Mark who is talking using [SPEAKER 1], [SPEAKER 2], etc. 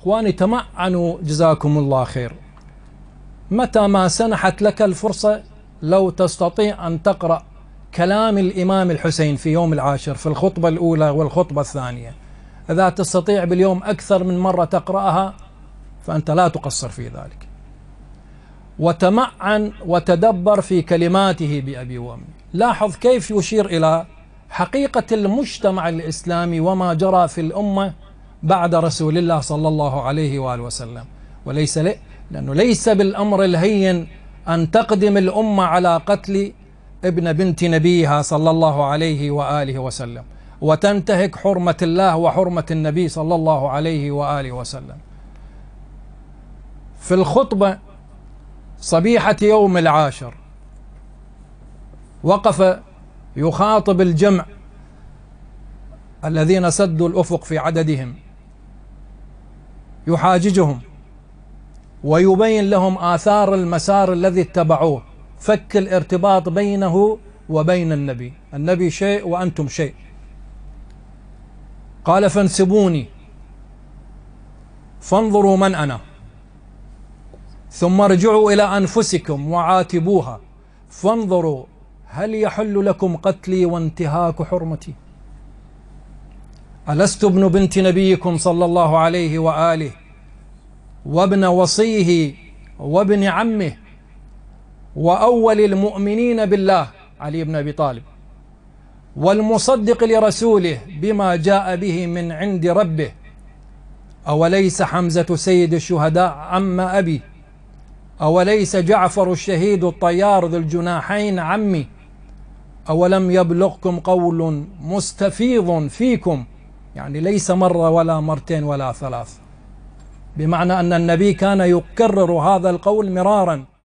[SPEAKER 1] إخواني تمعنوا جزاكم الله خير متى ما سنحت لك الفرصة لو تستطيع أن تقرأ كلام الإمام الحسين في يوم العاشر في الخطبة الأولى والخطبة الثانية إذا تستطيع باليوم أكثر من مرة تقرأها فأنت لا تقصر في ذلك وتمعن وتدبر في كلماته بأبي وأمي لاحظ كيف يشير إلى حقيقة المجتمع الإسلامي وما جرى في الأمة بعد رسول الله صلى الله عليه وآله وسلم وليس لي لأنه ليس بالأمر الهين أن تقدم الأمة على قتل ابن بنت نبيها صلى الله عليه وآله وسلم وتنتهك حرمة الله وحرمة النبي صلى الله عليه وآله وسلم في الخطبة صبيحة يوم العاشر وقف يخاطب الجمع الذين سدوا الأفق في عددهم يحاججهم ويبين لهم آثار المسار الذي اتبعوه فك الارتباط بينه وبين النبي النبي شيء وأنتم شيء قال فانسبوني فانظروا من أنا ثم ارجعوا إلى أنفسكم وعاتبوها فانظروا هل يحل لكم قتلي وانتهاك حرمتي ألست ابن بنت نبيكم صلى الله عليه وآله وابن وصيه وابن عمه وأول المؤمنين بالله علي بن أبي طالب والمصدق لرسوله بما جاء به من عند ربه أوليس حمزة سيد الشهداء عم أبي أوليس جعفر الشهيد الطيار ذو الجناحين عمي أولم يبلغكم قول مستفيض فيكم يعني ليس مرة ولا مرتين ولا ثلاث بمعنى أن النبي كان يكرر هذا القول مرارا